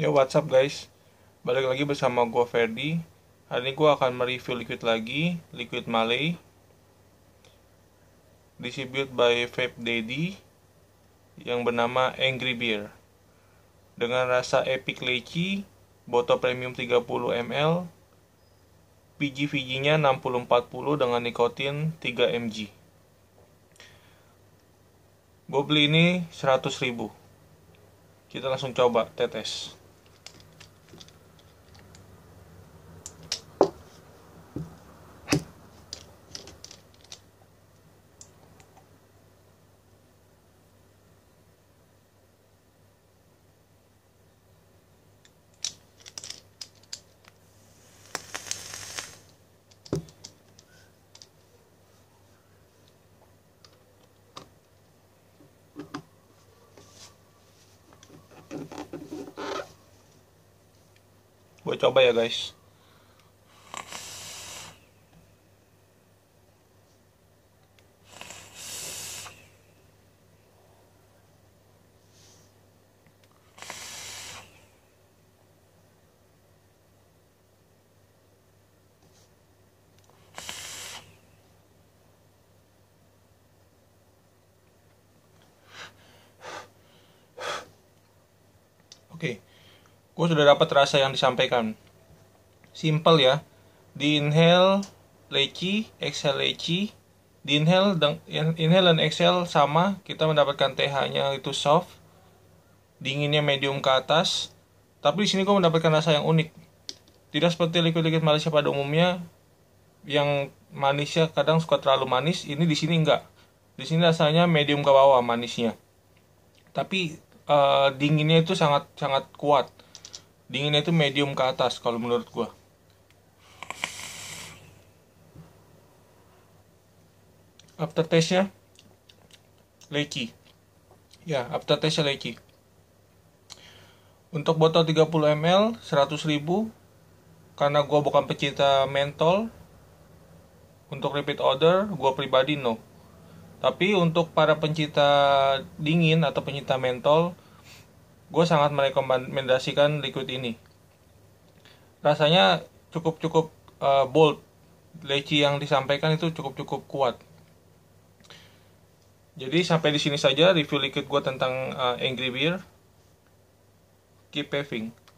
Yo what's up guys Balik lagi bersama gue Ferdi Hari ini gue akan mereview liquid lagi Liquid Malay Distributed by Vape Daddy Yang bernama Angry Beer Dengan rasa epic leci Botol premium 30 ml PG-VG nya 6040 dengan nikotin 3 mg Gue beli ini 100 ribu Kita langsung coba tetes. Boa tchau, Bahia, guys. Okay. gue sudah dapat rasa yang disampaikan simple ya di inhale leci exhale leci di inhale dan inhale dan exhale sama kita mendapatkan TH nya itu soft dinginnya medium ke atas tapi di sini gue mendapatkan rasa yang unik tidak seperti liquid-liquid Malaysia pada umumnya yang manisnya kadang suka terlalu manis ini di sini enggak di sini rasanya medium ke bawah manisnya tapi uh, dinginnya itu sangat sangat kuat dinginnya itu medium ke atas kalau menurut gua aftertaste-nya leci ya aftertaste leci untuk botol 30 ml 100 ribu karena gua bukan pecinta mentol untuk repeat order gua pribadi no tapi untuk para pencinta dingin atau pencinta mentol gue sangat merekomendasikan liquid ini rasanya cukup-cukup uh, bold leci yang disampaikan itu cukup-cukup kuat jadi sampai di sini saja review liquid gue tentang uh, Angry Beer keep paving